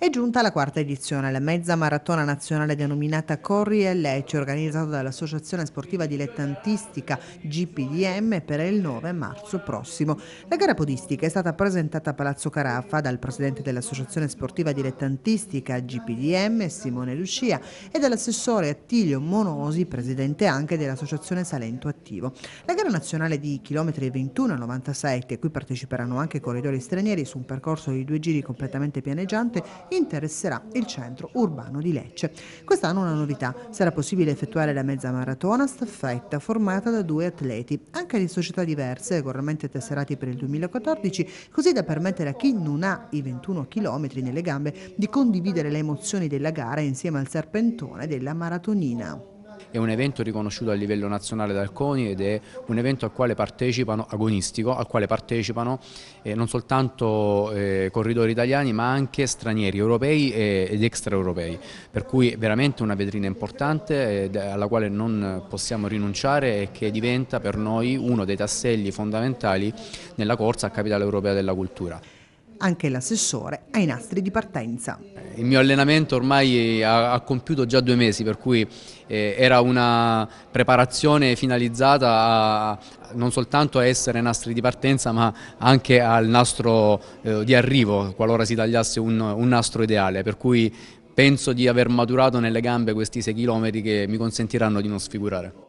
È giunta la quarta edizione, la mezza maratona nazionale denominata Corri e Lecce, organizzata dall'Associazione Sportiva Dilettantistica GPDM per il 9 marzo prossimo. La gara podistica è stata presentata a Palazzo Caraffa dal presidente dell'Associazione Sportiva Dilettantistica GPDM, Simone Lucia, e dall'assessore Attilio Monosi, presidente anche dell'Associazione Salento Attivo. La gara nazionale di chilometri 21-97, cui parteciperanno anche corridori stranieri su un percorso di due giri completamente pianeggiante interesserà il centro urbano di Lecce. Quest'anno una novità, sarà possibile effettuare la mezza maratona staffetta formata da due atleti, anche di società diverse, corramente tesserati per il 2014, così da permettere a chi non ha i 21 km nelle gambe di condividere le emozioni della gara insieme al serpentone della maratonina è un evento riconosciuto a livello nazionale dal CONI ed è un evento al quale partecipano, agonistico, al quale partecipano eh, non soltanto eh, corridori italiani ma anche stranieri, europei e, ed extraeuropei, per cui è veramente una vetrina importante eh, alla quale non possiamo rinunciare e che diventa per noi uno dei tasselli fondamentali nella corsa a capitale europea della cultura anche l'assessore ai nastri di partenza. Il mio allenamento ormai ha, compiuto già due mesi, per cui eh, era una preparazione finalizzata a, non soltanto a essere nastri di partenza, ma anche al nastro eh, di arrivo, qualora si tagliasse un, un nastro ideale, per cui penso di aver maturato nelle gambe questi 6 km che mi consentiranno di non sfigurare.